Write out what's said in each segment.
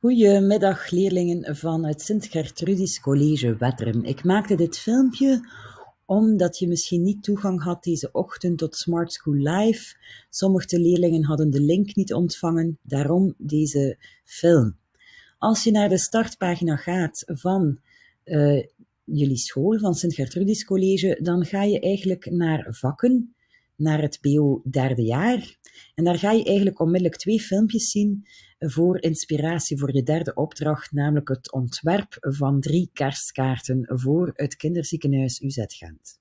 Goedemiddag leerlingen van het Sint-Gertrudis College Wetteren. Ik maakte dit filmpje omdat je misschien niet toegang had deze ochtend tot Smart School Live. Sommige leerlingen hadden de link niet ontvangen, daarom deze film. Als je naar de startpagina gaat van eh, jullie school, van Sint-Gertrudis College, dan ga je eigenlijk naar vakken naar het BO derde jaar. En daar ga je eigenlijk onmiddellijk twee filmpjes zien voor inspiratie voor je derde opdracht, namelijk het ontwerp van drie kerstkaarten voor het kinderziekenhuis UZ Gent.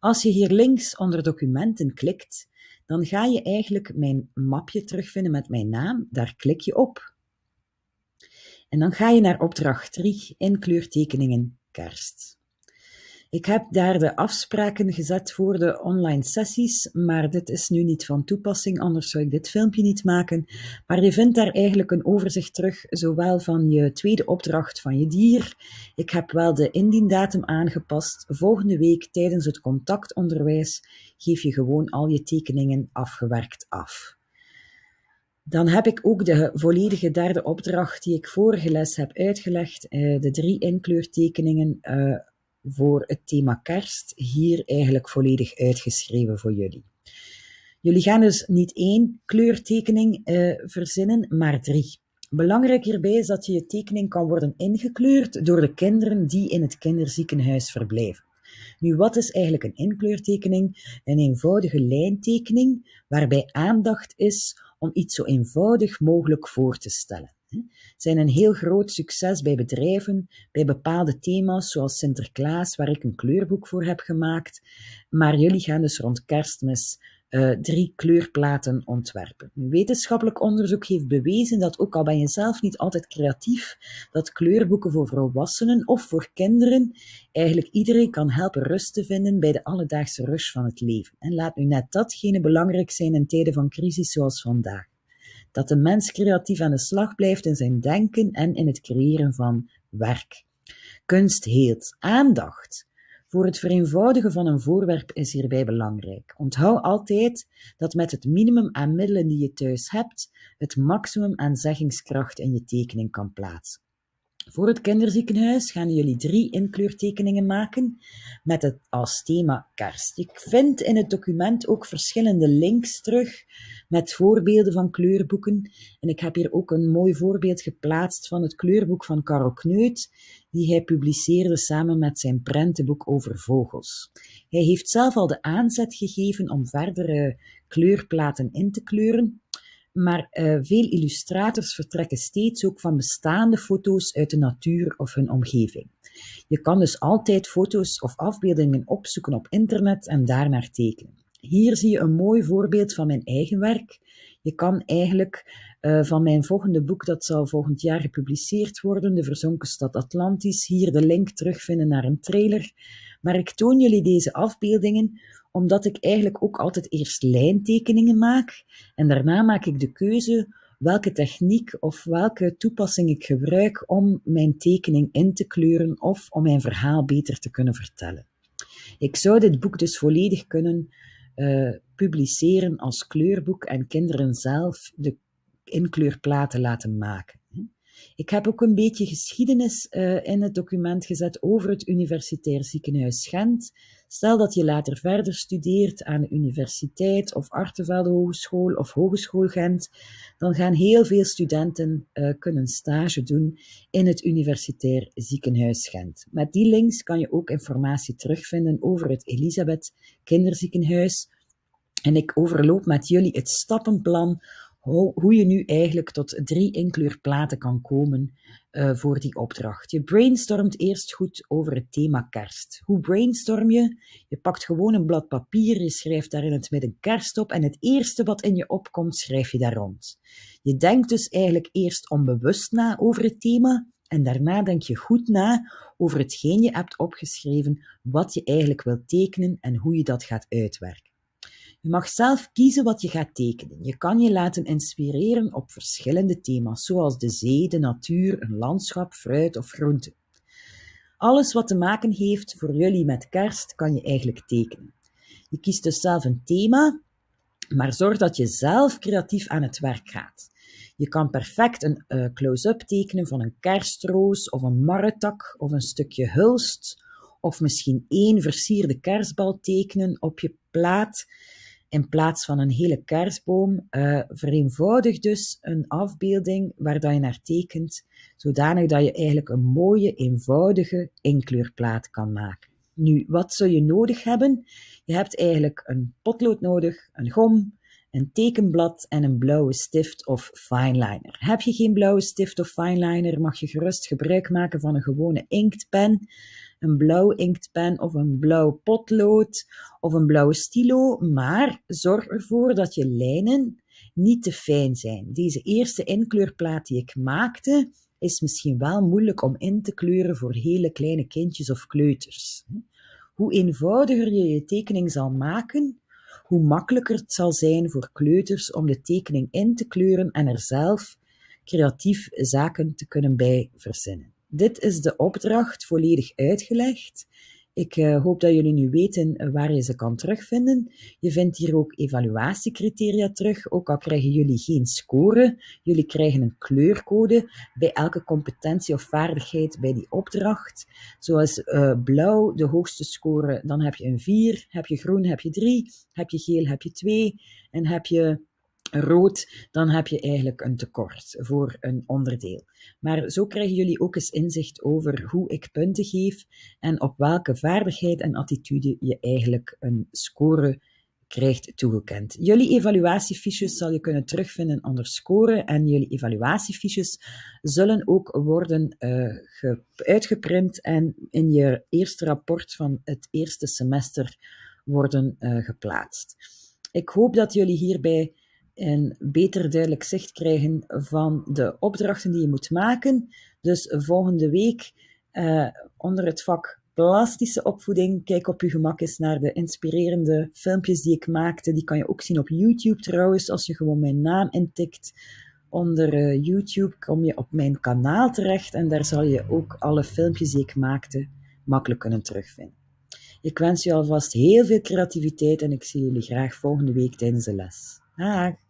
Als je hier links onder documenten klikt, dan ga je eigenlijk mijn mapje terugvinden met mijn naam. Daar klik je op. En dan ga je naar opdracht 3 in kleurtekeningen kerst. Ik heb daar de afspraken gezet voor de online sessies, maar dit is nu niet van toepassing, anders zou ik dit filmpje niet maken. Maar je vindt daar eigenlijk een overzicht terug, zowel van je tweede opdracht van je dier. Ik heb wel de indiendatum aangepast. Volgende week tijdens het contactonderwijs geef je gewoon al je tekeningen afgewerkt af. Dan heb ik ook de volledige derde opdracht die ik vorige les heb uitgelegd, eh, de drie inkleurtekeningen eh, voor het thema kerst hier eigenlijk volledig uitgeschreven voor jullie. Jullie gaan dus niet één kleurtekening eh, verzinnen, maar drie. Belangrijk hierbij is dat je tekening kan worden ingekleurd door de kinderen die in het kinderziekenhuis verblijven. Nu, wat is eigenlijk een inkleurtekening? Een eenvoudige lijntekening waarbij aandacht is om iets zo eenvoudig mogelijk voor te stellen zijn een heel groot succes bij bedrijven, bij bepaalde thema's zoals Sinterklaas, waar ik een kleurboek voor heb gemaakt. Maar jullie gaan dus rond kerstmis eh, drie kleurplaten ontwerpen. Wetenschappelijk onderzoek heeft bewezen dat ook al ben je zelf niet altijd creatief, dat kleurboeken voor volwassenen of voor kinderen eigenlijk iedereen kan helpen rust te vinden bij de alledaagse rush van het leven. En laat nu net datgene belangrijk zijn in tijden van crisis zoals vandaag dat de mens creatief aan de slag blijft in zijn denken en in het creëren van werk. Kunst heelt aandacht. Voor het vereenvoudigen van een voorwerp is hierbij belangrijk. Onthoud altijd dat met het minimum aan middelen die je thuis hebt, het maximum aan zeggingskracht in je tekening kan plaatsen. Voor het kinderziekenhuis gaan jullie drie inkleurtekeningen maken met het als thema kerst. Ik vind in het document ook verschillende links terug met voorbeelden van kleurboeken. En ik heb hier ook een mooi voorbeeld geplaatst van het kleurboek van Karel Kneut, die hij publiceerde samen met zijn prentenboek over vogels. Hij heeft zelf al de aanzet gegeven om verdere kleurplaten in te kleuren. Maar eh, veel illustrators vertrekken steeds ook van bestaande foto's uit de natuur of hun omgeving. Je kan dus altijd foto's of afbeeldingen opzoeken op internet en daarnaar tekenen. Hier zie je een mooi voorbeeld van mijn eigen werk. Je kan eigenlijk eh, van mijn volgende boek, dat zal volgend jaar gepubliceerd worden, De Verzonken Stad Atlantis, hier de link terugvinden naar een trailer. Maar ik toon jullie deze afbeeldingen omdat ik eigenlijk ook altijd eerst lijntekeningen maak en daarna maak ik de keuze welke techniek of welke toepassing ik gebruik om mijn tekening in te kleuren of om mijn verhaal beter te kunnen vertellen. Ik zou dit boek dus volledig kunnen eh, publiceren als kleurboek en kinderen zelf de inkleurplaten laten maken. Ik heb ook een beetje geschiedenis eh, in het document gezet over het Universitair Ziekenhuis Gent. Stel dat je later verder studeert aan de universiteit of Artevelde Hogeschool of Hogeschool Gent, dan gaan heel veel studenten uh, kunnen stage doen in het Universitair Ziekenhuis Gent. Met die links kan je ook informatie terugvinden over het Elisabeth Kinderziekenhuis. En ik overloop met jullie het stappenplan hoe je nu eigenlijk tot drie inkleurplaten kan komen eh, voor die opdracht. Je brainstormt eerst goed over het thema kerst. Hoe brainstorm je? Je pakt gewoon een blad papier, je schrijft daar in het midden kerst op en het eerste wat in je opkomt schrijf je daar rond. Je denkt dus eigenlijk eerst onbewust na over het thema en daarna denk je goed na over hetgeen je hebt opgeschreven, wat je eigenlijk wilt tekenen en hoe je dat gaat uitwerken. Je mag zelf kiezen wat je gaat tekenen. Je kan je laten inspireren op verschillende thema's, zoals de zee, de natuur, een landschap, fruit of groente. Alles wat te maken heeft voor jullie met kerst kan je eigenlijk tekenen. Je kiest dus zelf een thema, maar zorg dat je zelf creatief aan het werk gaat. Je kan perfect een eh, close-up tekenen van een kerstroos of een marretak of een stukje hulst of misschien één versierde kerstbal tekenen op je plaat in plaats van een hele kerstboom, eh, vereenvoudig dus een afbeelding waar dat je naar tekent, zodanig dat je eigenlijk een mooie, eenvoudige inkleurplaat kan maken. Nu, wat zul je nodig hebben? Je hebt eigenlijk een potlood nodig, een gom, een tekenblad en een blauwe stift of fineliner. Heb je geen blauwe stift of fineliner, mag je gerust gebruik maken van een gewone inktpen een blauw inktpen of een blauw potlood of een blauwe stilo, maar zorg ervoor dat je lijnen niet te fijn zijn. Deze eerste inkleurplaat die ik maakte, is misschien wel moeilijk om in te kleuren voor hele kleine kindjes of kleuters. Hoe eenvoudiger je je tekening zal maken, hoe makkelijker het zal zijn voor kleuters om de tekening in te kleuren en er zelf creatief zaken te kunnen bij verzinnen dit is de opdracht volledig uitgelegd. Ik eh, hoop dat jullie nu weten waar je ze kan terugvinden. Je vindt hier ook evaluatiecriteria terug, ook al krijgen jullie geen score. Jullie krijgen een kleurcode bij elke competentie of vaardigheid bij die opdracht. Zoals eh, blauw de hoogste score, dan heb je een 4, heb je groen heb je 3, heb je geel heb je 2 en heb je rood, dan heb je eigenlijk een tekort voor een onderdeel. Maar zo krijgen jullie ook eens inzicht over hoe ik punten geef en op welke vaardigheid en attitude je eigenlijk een score krijgt toegekend. Jullie evaluatiefiches zal je kunnen terugvinden onder scoren en jullie evaluatiefiches zullen ook worden uh, uitgeprint en in je eerste rapport van het eerste semester worden eh, geplaatst. Ik hoop dat jullie hierbij een beter duidelijk zicht krijgen van de opdrachten die je moet maken. Dus volgende week eh, onder het vak plastische opvoeding. Kijk op je gemak eens naar de inspirerende filmpjes die ik maakte. Die kan je ook zien op YouTube trouwens. Als je gewoon mijn naam intikt onder eh, YouTube, kom je op mijn kanaal terecht. En daar zal je ook alle filmpjes die ik maakte makkelijk kunnen terugvinden. Ik wens je alvast heel veel creativiteit en ik zie jullie graag volgende week tijdens de les. Dag!